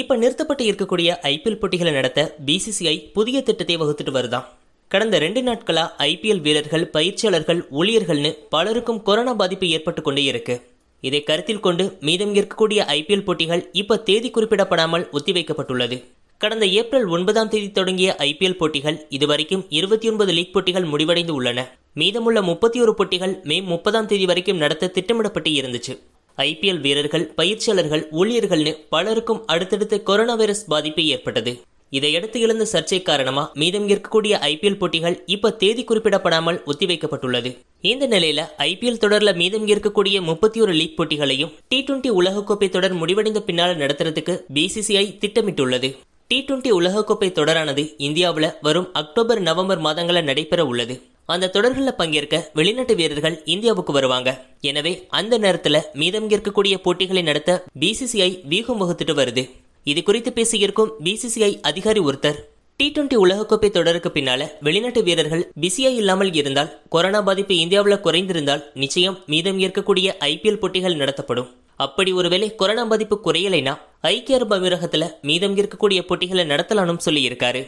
இப்ப நிறுத்தப்பட்டு இருக்கக்கூடிய ஐபிஎல் போட்டிகளை நடத்த பிசிசிஐ புதிய திட்டத்தை வகுத்துட்டு வருதான் கடந்த ரெண்டு நாட்களா ஐபிஎல் வீரர்கள் பயிற்சியாளர்கள் ஊழியர்கள்னு பலருக்கும் கொரோனா பாதிப்பு ஏற்பட்டு கொண்டே இருக்கு இதை கருத்தில் கொண்டு மீதம் இருக்கக்கூடிய ஐபிஎல் போட்டிகள் இப்ப தேதி குறிப்பிடப்படாமல் ஒத்திவைக்கப்பட்டுள்ளது கடந்த ஏப்ரல் ஒன்பதாம் தேதி தொடங்கிய ஐபிஎல் போட்டிகள் இதுவரைக்கும் இருபத்தி ஒன்பது லீக் போட்டிகள் முடிவடைந்து உள்ளன மீதமுள்ள முப்பத்தி ஒரு போட்டிகள் மே முப்பதாம் தேதி வரைக்கும் நடத்த திட்டமிடப்பட்டு இருந்துச்சு ஐபிஎல் வீரர்கள் பயிற்சியாளர்கள் ஊழியர்கள்னு பலருக்கும் அடுத்தடுத்து கொரோனா வைரஸ் பாதிப்பு ஏற்பட்டது இதையடுத்து எழுந்த சர்ச்சை காரணமா மீதம் இருக்கக்கூடிய ஐபிஎல் போட்டிகள் இப்ப தேதி குறிப்பிடப்படாமல் ஒத்திவைக்கப்பட்டுள்ளது இந்த நிலையில ஐபிஎல் தொடர்ல மீதம் இருக்கக்கூடிய முப்பத்தி ஒரு லீக் போட்டிகளையும் டி டுவெண்டி உலகக்கோப்பை தொடர் முடிவடைந்த பின்னால் நடத்துறதுக்கு பிசிசிஐ திட்டமிட்டுள்ளது டி டுவெண்டி உலகக்கோப்பை தொடரானது இந்தியாவில் வரும் அக்டோபர் நவம்பர் மாதங்களில் நடைபெற உள்ளது அந்த தொடர்களில் பங்கேற்க வெளிநாட்டு வீரர்கள் இந்தியாவுக்கு வருவாங்க எனவே அந்த நேரத்தில் மீதம் இருக்கக்கூடிய போட்டிகளை நடத்த பிசிசிஐ வீகம் வகுத்துட்டு வருது இது குறித்து பேசியிருக்கும் பிசிசிஐ அதிகாரி ஒருத்தர் டி டுவெண்டி உலகக்கோப்பை தொடருக்கு பின்னால வெளிநாட்டு வீரர்கள் பிஸியா இல்லாமல் இருந்தால் கொரோனா பாதிப்பு இந்தியாவில் குறைந்திருந்தால் நிச்சயம் மீதம் இருக்கக்கூடிய ஐபிஎல் போட்டிகள் நடத்தப்படும் அப்படி ஒருவேளை கொரோனா பாதிப்பு குறையலைனா ஐக்கிய அரபு அமீரகத்துல மீதம் இருக்கக்கூடிய போட்டிகளை நடத்தலாம்னு சொல்லியிருக்காரு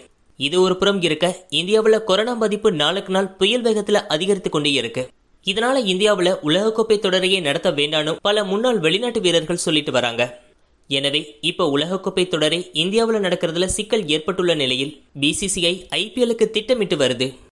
இது ஒரு புறம் இருக்க இந்தியாவில் கொரோனா மதிப்பு நாளுக்கு நாள் புயல் வேகத்தில் அதிகரித்து கொண்டே இருக்கு இதனால இந்தியாவில் உலகக்கோப்பை தொடரையே நடத்த வேண்டாம் பல முன்னாள் வெளிநாட்டு வீரர்கள் சொல்லிட்டு வராங்க எனவே இப்போ உலகக்கோப்பை தொடரை இந்தியாவில் நடக்கிறதுல சிக்கல் ஏற்பட்டுள்ள நிலையில் பிசிசிஐ ஐபிஎல்லுக்கு திட்டமிட்டு வருது